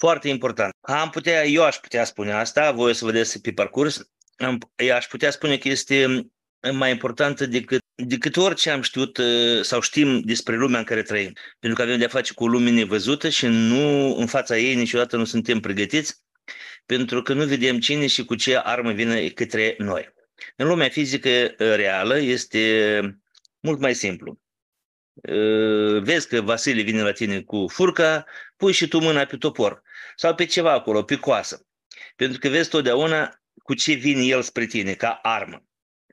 Foarte important. Am putea, eu aș putea spune asta, voi o să vedeți pe parcurs, am, aș putea spune că este mai importantă decât, decât orice am știut uh, sau știm despre lumea în care trăim. Pentru că avem de-a face cu lume nevăzută și nu în fața ei niciodată nu suntem pregătiți pentru că nu vedem cine și cu ce armă vine către noi. În lumea fizică uh, reală este uh, mult mai simplu. Ă, vezi că Vasile vine la tine cu furca, pui și tu mâna pe topor sau pe ceva acolo, pe coasă. Pentru că vezi totdeauna cu ce vine el spre tine ca armă,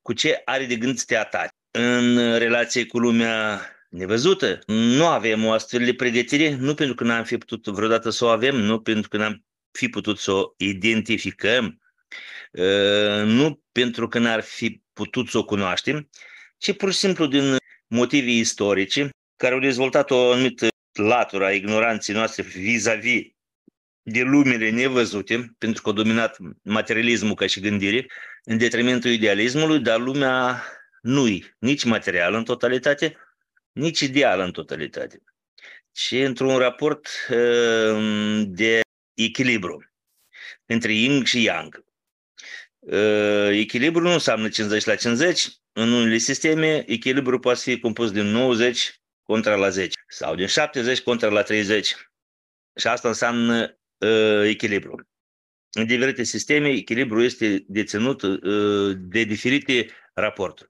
cu ce are de gând să te ataci. În relație cu lumea nevăzută, nu avem o astfel de pregătire, nu pentru că n-am fi putut vreodată să o avem, nu pentru că n-am fi putut să o identificăm, ă, nu pentru că n-ar fi putut să o cunoaștem, ci pur și simplu din motive istorice care au dezvoltat o anumită latură a ignoranței noastre vis-a-vis de lumile nevăzute, pentru că a dominat materialismul ca și gândire, în detrimentul idealismului, dar lumea nu-i nici materială în totalitate, nici ideală în totalitate, ci într-un raport uh, de echilibru între yin și yang. Uh, echilibru nu înseamnă 50 la 50, în unele sisteme, echilibru poate fi compus din 90 contra la 10 sau din 70 contra la 30. Și asta înseamnă uh, echilibru. În diferite sisteme, echilibru este deținut uh, de diferite raporturi.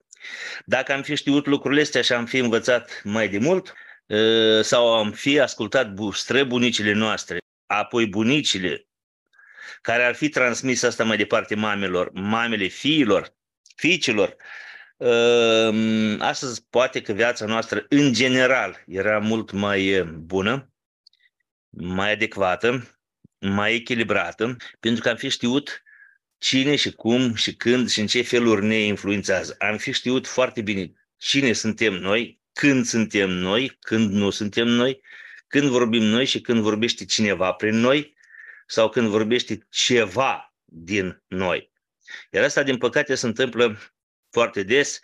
Dacă am fi știut lucrurile astea și am fi învățat mai de mult, uh, sau am fi ascultat străbunicile noastre, apoi bunicile, care ar fi transmis asta mai departe mamelor, mamele fiilor, fiicilor, Ehm, astăzi poate că viața noastră în general era mult mai eh, bună, mai adecvată, mai echilibrată, pentru că am fi știut cine și cum și când și în ce feluri ne influențează. Am fi știut foarte bine cine suntem noi, când suntem noi, când nu suntem noi, când vorbim noi și când vorbește cineva prin noi sau când vorbește ceva din noi. Iar asta, din păcate, se întâmplă forte desse,